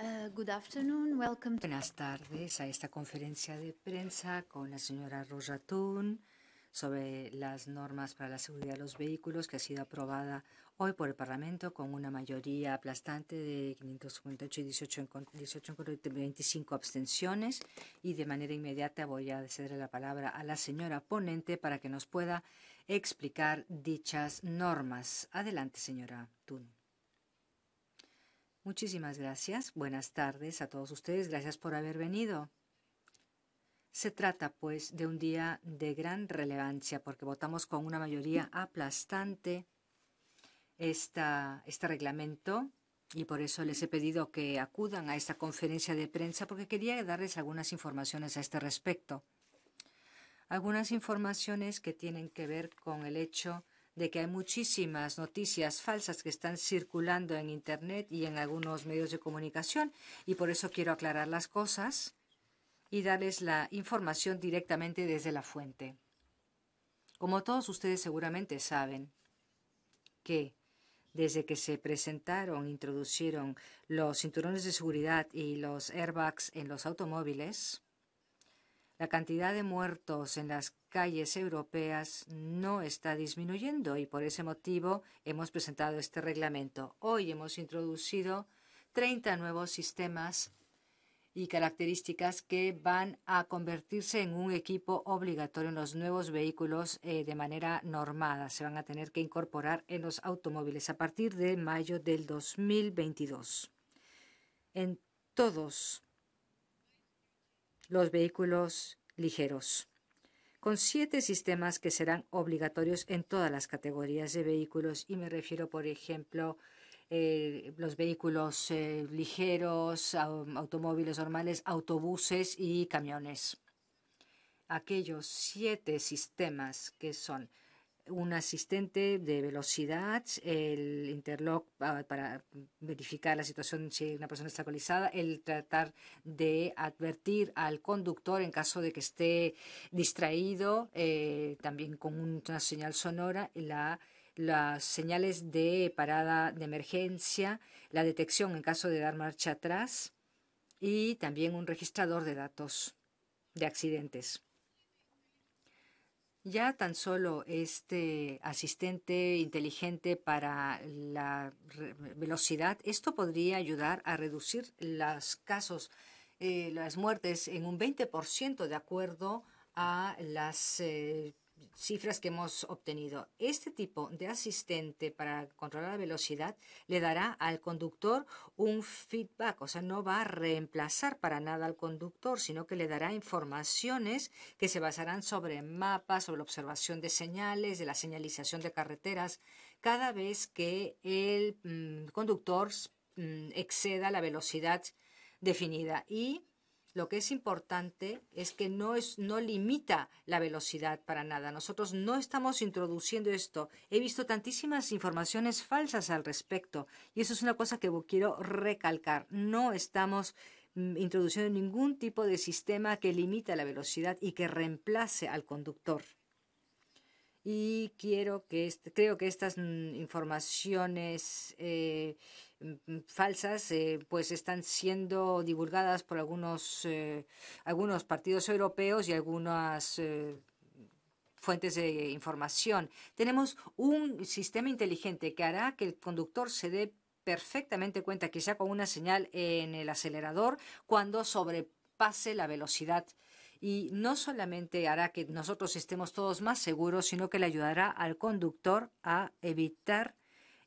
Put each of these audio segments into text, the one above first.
Uh, good afternoon. Buenas tardes a esta conferencia de prensa con la señora Tun sobre las normas para la seguridad de los vehículos que ha sido aprobada hoy por el Parlamento con una mayoría aplastante de 558 y 18 en, 18 25 abstenciones. Y de manera inmediata voy a ceder la palabra a la señora ponente para que nos pueda explicar dichas normas. Adelante, señora Tun. Muchísimas gracias. Buenas tardes a todos ustedes. Gracias por haber venido. Se trata, pues, de un día de gran relevancia porque votamos con una mayoría aplastante este reglamento y por eso les he pedido que acudan a esta conferencia de prensa porque quería darles algunas informaciones a este respecto. Algunas informaciones que tienen que ver con el hecho de que hay muchísimas noticias falsas que están circulando en Internet y en algunos medios de comunicación, y por eso quiero aclarar las cosas y darles la información directamente desde la fuente. Como todos ustedes seguramente saben, que desde que se presentaron, introducieron los cinturones de seguridad y los airbags en los automóviles, la cantidad de muertos en las calles europeas no está disminuyendo y por ese motivo hemos presentado este reglamento. Hoy hemos introducido 30 nuevos sistemas y características que van a convertirse en un equipo obligatorio en los nuevos vehículos eh, de manera normada. Se van a tener que incorporar en los automóviles a partir de mayo del 2022. En todos los vehículos ligeros con siete sistemas que serán obligatorios en todas las categorías de vehículos. Y me refiero, por ejemplo, eh, los vehículos eh, ligeros, automóviles normales, autobuses y camiones. Aquellos siete sistemas que son un asistente de velocidad, el interlock ah, para verificar la situación si una persona está colizada, el tratar de advertir al conductor en caso de que esté distraído, eh, también con una señal sonora, las señales de parada de emergencia, la detección en caso de dar marcha atrás y también un registrador de datos de accidentes. Ya tan solo este asistente inteligente para la velocidad, esto podría ayudar a reducir los casos, eh, las muertes en un 20% de acuerdo a las eh, cifras que hemos obtenido. Este tipo de asistente para controlar la velocidad le dará al conductor un feedback, o sea, no va a reemplazar para nada al conductor, sino que le dará informaciones que se basarán sobre mapas, sobre la observación de señales, de la señalización de carreteras, cada vez que el mm, conductor mm, exceda la velocidad definida. Y lo que es importante es que no, es, no limita la velocidad para nada. Nosotros no estamos introduciendo esto. He visto tantísimas informaciones falsas al respecto y eso es una cosa que quiero recalcar. No estamos mm, introduciendo ningún tipo de sistema que limita la velocidad y que reemplace al conductor y quiero que este, creo que estas mm, informaciones eh, mm, falsas eh, pues están siendo divulgadas por algunos eh, algunos partidos europeos y algunas fuentes de información. Tenemos un sistema inteligente que hará que el conductor se dé perfectamente cuenta, que quizá con una señal en el acelerador, cuando sobrepase la velocidad y no solamente hará que nosotros estemos todos más seguros, sino que le ayudará al conductor a evitar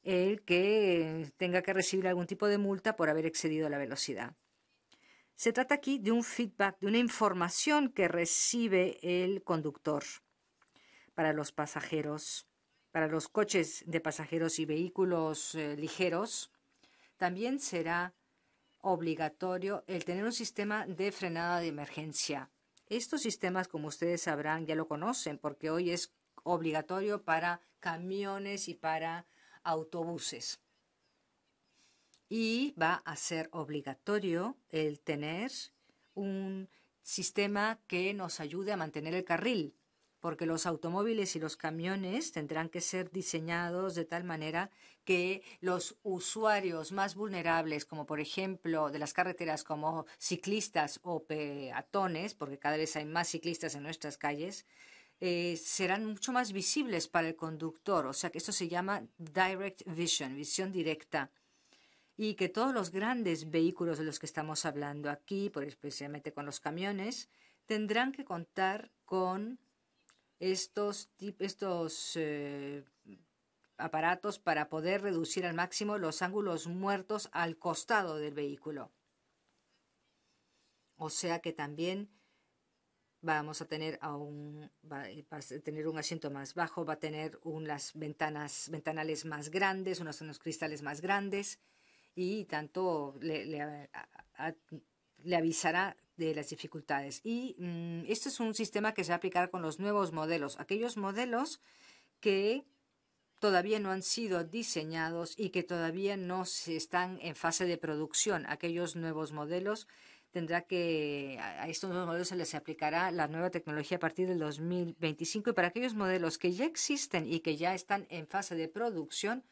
el que tenga que recibir algún tipo de multa por haber excedido la velocidad. Se trata aquí de un feedback, de una información que recibe el conductor para los pasajeros, para los coches de pasajeros y vehículos eh, ligeros. También será obligatorio el tener un sistema de frenada de emergencia estos sistemas, como ustedes sabrán, ya lo conocen porque hoy es obligatorio para camiones y para autobuses. Y va a ser obligatorio el tener un sistema que nos ayude a mantener el carril porque los automóviles y los camiones tendrán que ser diseñados de tal manera que los usuarios más vulnerables, como por ejemplo de las carreteras como ciclistas o peatones, porque cada vez hay más ciclistas en nuestras calles, eh, serán mucho más visibles para el conductor. O sea que esto se llama direct vision, visión directa y que todos los grandes vehículos de los que estamos hablando aquí, por especialmente con los camiones, tendrán que contar con estos, estos eh, aparatos para poder reducir al máximo los ángulos muertos al costado del vehículo. O sea que también vamos a tener a un, eh, tener un asiento más bajo, va a tener unas ventanas, ventanales más grandes, unos, cristales más grandes y tanto le, le avisará de las dificultades. Y este es un sistema que se va a aplicar con los nuevos modelos, aquellos modelos que todavía no han sido diseñados y que todavía no se están en fase de producción. Aquellos nuevos modelos tendrá que a estos nuevos modelos se les aplicará la nueva tecnología a partir del 2025 y para aquellos modelos que ya existen y que ya están en fase de producción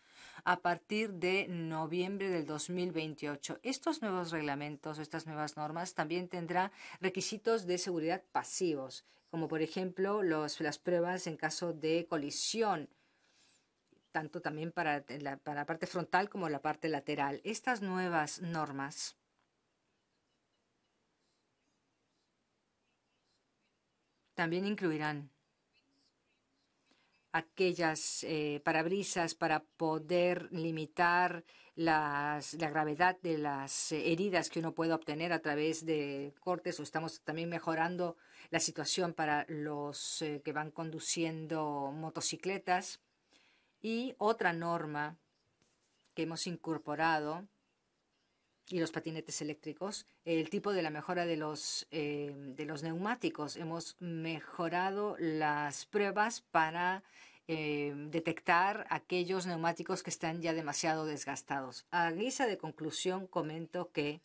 a partir de noviembre del 2028. Estos nuevos reglamentos, o estas nuevas normas, también tendrá requisitos de seguridad pasivos, como por ejemplo las pruebas en caso de colisión tanto también para la parte frontal como la parte lateral. Estas nuevas normas también incluirán aquellas eh, parabrisas para poder limitar la gravedad de las eh, heridas que uno puede obtener a través de cortes o estamos también mejorando la situación para los eh, que van conduciendo motocicletas. Y otra norma que hemos incorporado y los patinetes eléctricos, el tipo de la mejora de los, de los neumáticos. Hemos mejorado las pruebas para eh, detectar aquellos neumáticos que están ya demasiado desgastados. A guisa de conclusión comento que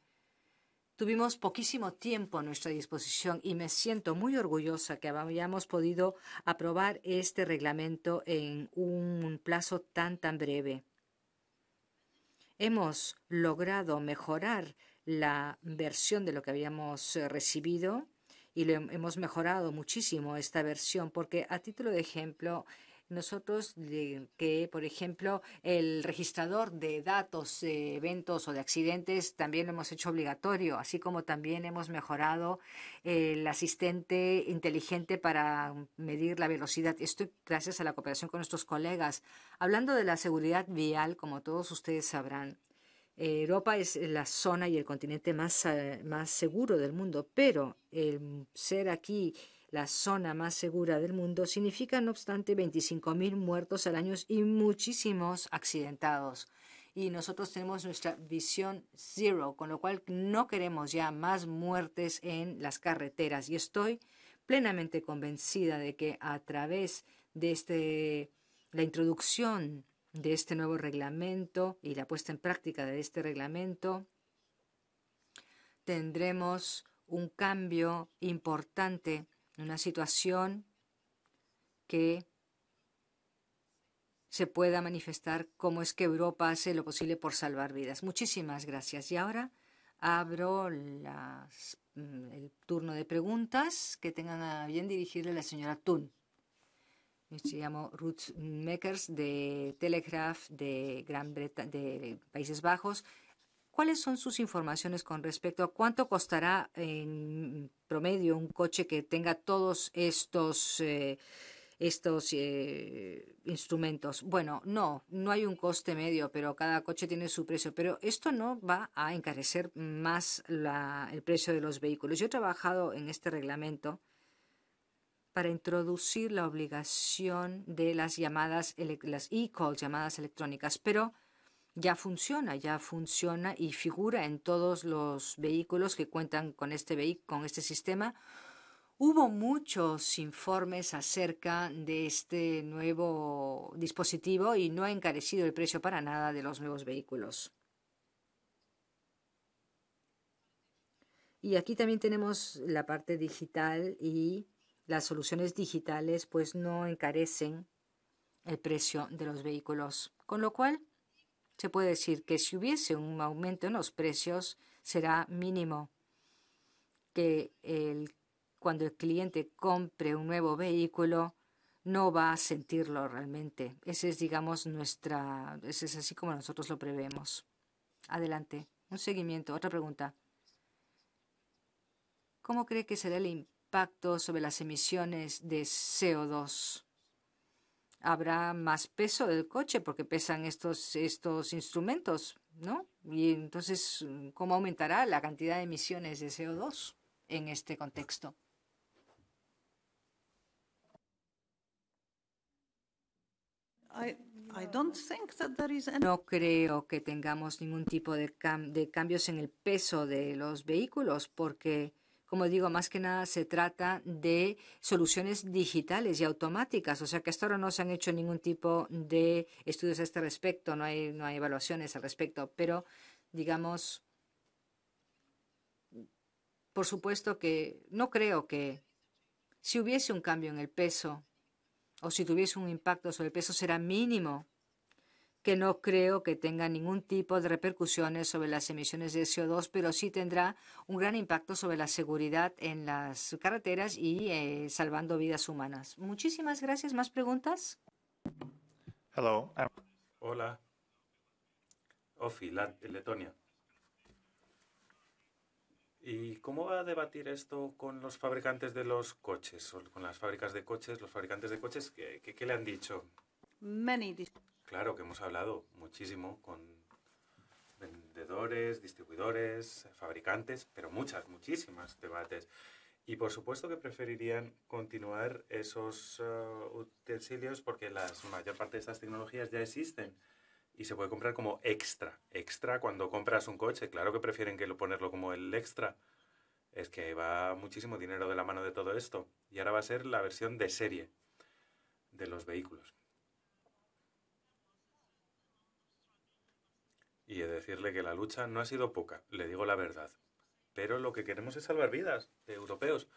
tuvimos poquísimo tiempo a nuestra disposición y me siento muy orgullosa que hayamos podido aprobar este reglamento en un plazo tan tan breve. Hemos logrado mejorar la versión de lo que habíamos eh, recibido y hemos mejorado muchísimo esta versión porque a título de ejemplo nosotros que, por ejemplo, el registrador de datos, de eh, eventos o de accidentes también lo hemos hecho obligatorio, así como también hemos mejorado el asistente inteligente para medir la velocidad. Esto gracias a la cooperación con nuestros colegas. Hablando de la seguridad vial, como todos ustedes sabrán, eh, Europa es la zona y el continente más, eh, más seguro del mundo, pero el ser aquí la zona más segura del mundo, significa no obstante 25.000 muertos al año y muchísimos accidentados. Y nosotros tenemos nuestra visión zero, con lo cual no queremos ya más muertes en las carreteras. Y estoy plenamente convencida de que a través de este, la introducción de este nuevo reglamento y la puesta en práctica de este reglamento, tendremos un cambio importante una situación que se pueda manifestar cómo es que Europa hace lo posible por salvar vidas. Muchísimas gracias. Y ahora abro mm, el turno de preguntas que tengan a bien dirigirle la señora Thun. Me llamo Ruth Makers de Telegraph de Gran Breta de Países Bajos. ¿Cuáles son sus informaciones con respecto a cuánto costará en promedio un coche que tenga todos estos, eh, estos eh, instrumentos? Bueno, no, no hay un coste medio, pero cada coche tiene su precio. Pero esto no va a encarecer más el precio de los vehículos. Yo he trabajado en este reglamento para introducir la obligación de las llamadas, las e-calls, llamadas electrónicas, pero ya funciona, ya funciona y figura en todos los vehículos que cuentan con este, con este sistema. Hubo muchos informes acerca de este nuevo dispositivo y no ha encarecido el precio para nada de los nuevos vehículos. Y aquí también tenemos la parte digital y las soluciones digitales pues no encarecen el precio de los vehículos. Con lo cual, se puede decir que si hubiese un aumento en los precios será mínimo, que cuando el cliente compre un nuevo vehículo no va a sentirlo realmente. Ese es, digamos, nuestra, ese es así como nosotros lo prevemos. Adelante, un seguimiento, otra pregunta. ¿Cómo cree que será el impacto sobre las emisiones de CO2? habrá más peso del coche porque pesan estos, estos instrumentos, ¿no? Y entonces, mm, ¿cómo aumentará la cantidad de emisiones de CO2 en este contexto? No creo que tengamos ningún tipo de cambios en el peso de los vehículos porque como digo, más que nada se trata de soluciones digitales y automáticas, o sea que hasta ahora no se han hecho ningún tipo de estudios a este respecto, no hay, no evaluaciones al respecto, pero digamos, por supuesto que no creo que si hubiese un cambio en el peso o si tuviese un impacto sobre el peso será mínimo que no creo que tenga ningún tipo de repercusiones sobre las emisiones de CO2, pero sí tendrá un gran impacto sobre la seguridad en las carreteras y eh, salvando vidas humanas. Muchísimas gracias. ¿Más preguntas? Hello. Ah. Hola. Ofi, eh, Letonia. ¿Y cómo va a debatir esto con los fabricantes de los coches, o con las fábricas de coches, los fabricantes de coches? ¿Qué, le han dicho? Many Claro, que hemos hablado muchísimo con vendedores, distribuidores, fabricantes, pero muchas, muchísimas debates. Y por supuesto que preferirían continuar esos eh, utensilios porque la mayor parte de estas tecnologías ya existen y se puede comprar como extra. Extra cuando compras un coche, claro que prefieren que lo ponerlo como el extra. Es que va muchísimo dinero de la mano de todo esto. Y ahora va a ser la versión de serie de los vehículos. y decirle que la lucha no ha sido poca, le digo la verdad. Pero lo que queremos es salvar vidas de europeos.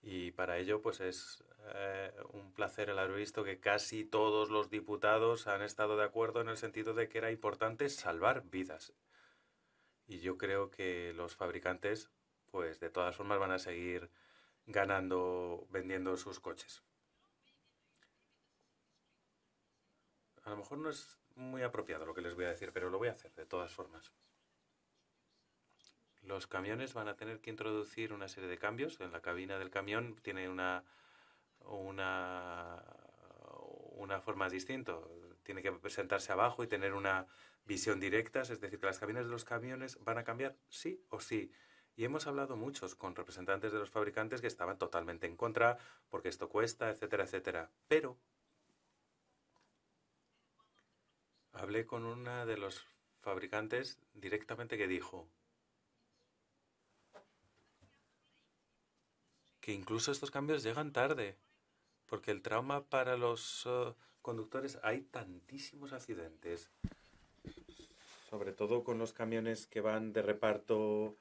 Y para ello, pues es eh, un placer el haber visto que casi todos los diputados han estado de acuerdo en el sentido de que era importante salvar vidas. Y yo creo que los fabricantes, pues de todas formas, van a seguir ganando vendiendo sus coches. A lo mejor no es muy apropiado lo que les voy a decir, pero lo voy a hacer de todas formas. Los camiones van a tener que introducir una serie de cambios. En la cabina del camión tiene una, una, una forma distinta. Tiene que presentarse abajo y tener una visión directa. Es decir, que las cabinas de los camiones van a cambiar sí o sí. Y hemos hablado muchos con representantes de los fabricantes que estaban totalmente en contra, porque esto cuesta, etcétera, etcétera. Pero Hablé con una de los fabricantes directamente que dijo que incluso estos cambios llegan tarde, porque el trauma para los eh, conductores hay tantísimos accidentes, sobre todo con los camiones que van de reparto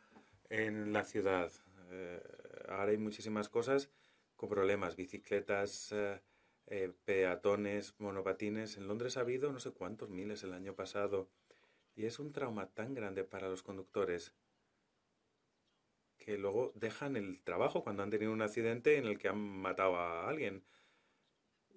en la ciudad. Eh, ahora hay muchísimas cosas con problemas, bicicletas. Eh, eh, peatones, monopatines. En Londres ha habido no sé cuántos miles el año pasado. Y es un trauma tan grande para los conductores que luego dejan el trabajo cuando han tenido un accidente en el que han matado a alguien.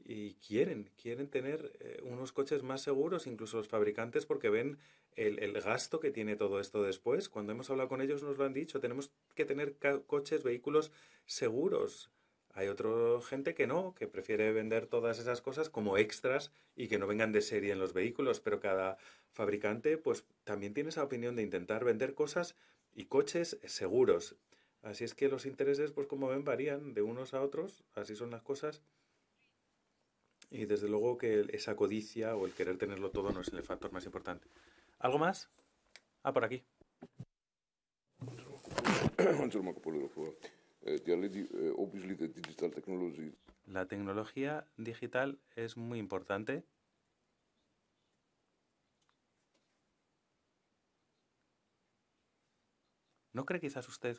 Y quieren, quieren tener eh, unos coches más seguros, incluso los fabricantes, porque ven el, el, gasto que tiene todo esto después. Cuando hemos hablado con ellos nos lo han dicho, tenemos que tener coches, vehículos seguros. Hay otra gente que no, que prefiere vender todas esas cosas como extras y que no vengan de serie en los vehículos, pero cada fabricante pues también tiene esa opinión de intentar vender cosas y coches seguros. Así es que los intereses pues como ven varían de unos a otros, así son las cosas. Y desde luego que esa codicia o el querer tenerlo todo no es el factor más importante. ¿Algo más? Ah, por aquí. Eh, eh, la tecnología digital es muy importante. ¿No cree quizás usted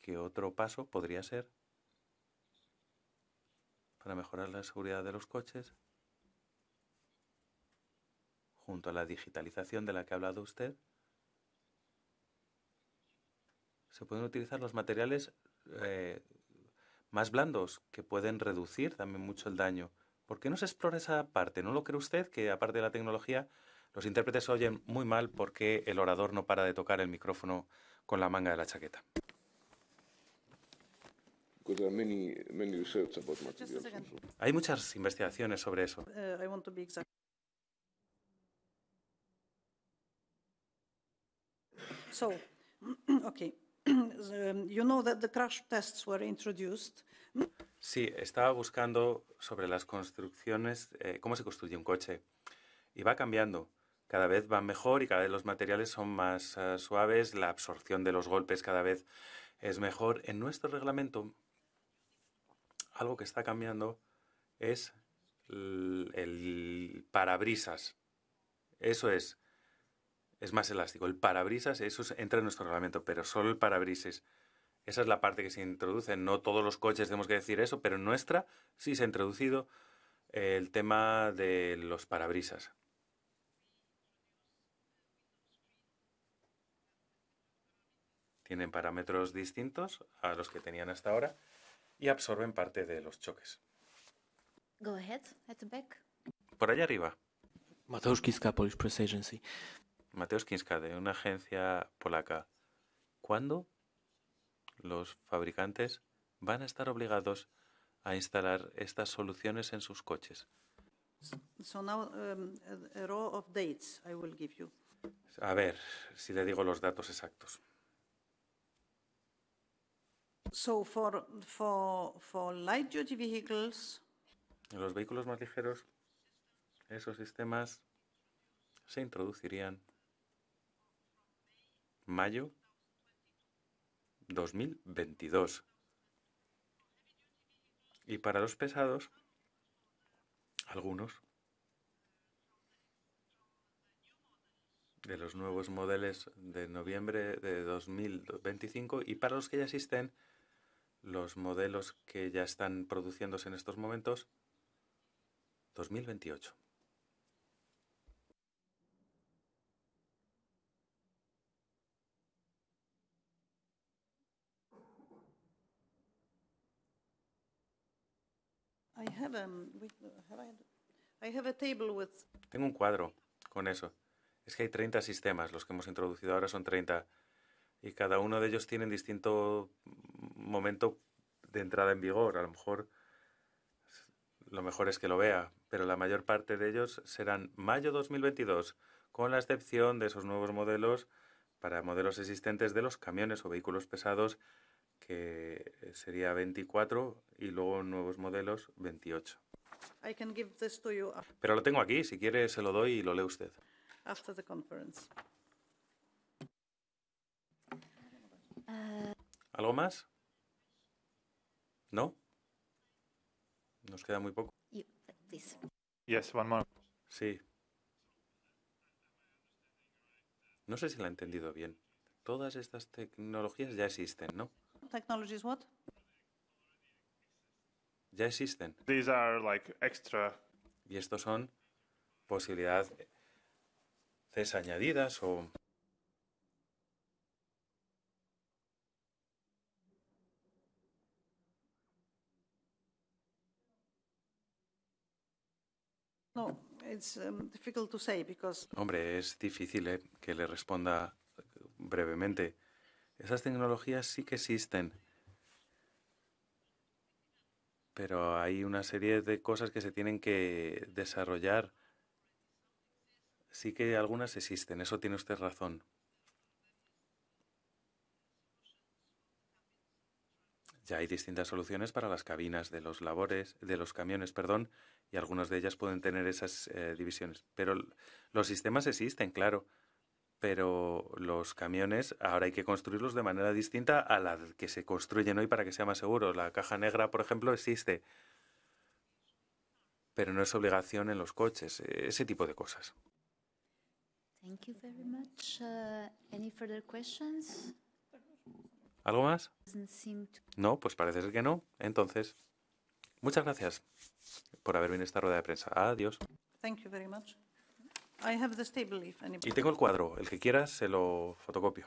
que otro paso podría ser para mejorar la seguridad de los coches? Junto a la digitalización de la que ha hablado usted, se pueden utilizar los materiales eh, más blandos, que pueden reducir también mucho el daño. ¿Por qué no se explora esa parte? ¿No lo cree usted que aparte de la tecnología, los intérpretes oyen muy mal porque el orador no para de tocar el micrófono con la manga de la chaqueta? Hay muchas investigaciones sobre eso. Uh, you introduced. Sí, estaba buscando sobre las construcciones, eh, cómo se construye un coche. Y va cambiando. Cada vez va mejor y cada vez los materiales son más eh, suaves, la absorción de los golpes cada vez es mejor. En nuestro reglamento, algo que está cambiando es el parabrisas. Eso es, es más elástico. El parabrisas, eso entra en nuestro reglamento, pero solo el parabrisas. Esa es la parte que se introduce. No todos los coches tenemos que decir eso, pero en nuestra sí se ha introducido eh, el tema de los parabrisas. Tienen parámetros distintos a los que tenían hasta ahora y absorben parte de los choques. Por allá arriba. Mateusz Kinska, de una agencia polaca. ¿Cuándo los fabricantes van a estar obligados a instalar estas soluciones en sus coches? a ver si le digo los datos exactos. So for, light duty vehicles, los vehículos más ligeros, esos sistemas se introducirían mayo 2022. Y para los pesados, algunos de los nuevos modelos de noviembre de 2025 y para los que ya existen, los modelos que ya están produciéndose en estos momentos, 2028. Tengo un cuadro con eso. Es que hay 30 sistemas, los que hemos introducido ahora son 30. Y cada uno de ellos tiene un distinto momento de entrada en vigor. A lo mejor lo mejor es que lo vea, pero la mayor parte de ellos serán mayo 2022, con la excepción de esos nuevos modelos para modelos existentes de los camiones o vehículos pesados que eh, sería 24 y luego nuevos modelos 28. Pero lo tengo aquí, si quiere se lo doy y lo lee usted. ¿Algo más? ¿No? Nos queda muy poco. yes, one more. Sí. No sé si la ha entendido bien. Todas estas tecnologías ya existen, ¿no? technologies what? Ya existen. These are like extra. Y estos son posibilidades añadidas o No, it's um, difficult to say because... Hombre, es difícil eh, que le responda brevemente esas tecnologías sí que existen, pero hay una serie de cosas que se tienen que desarrollar. Sí que algunas existen, eso tiene usted razón. Ya hay distintas soluciones para las cabinas de los labores, de los camiones, perdón, y algunas de ellas pueden tener esas eh, divisiones. Pero los sistemas existen, claro pero los camiones ahora hay que construirlos de manera distinta a la que se construyen hoy para que sea más seguro. La caja negra, por ejemplo, existe, pero no es obligación en los coches, e-, ese tipo de cosas. Thank you uh, ¿Algo más? No, pues parece ser que no. Entonces, muchas gracias por haber venido a esta rueda de prensa. Adiós. Y tengo el cuadro, el que quieras se lo fotocopio.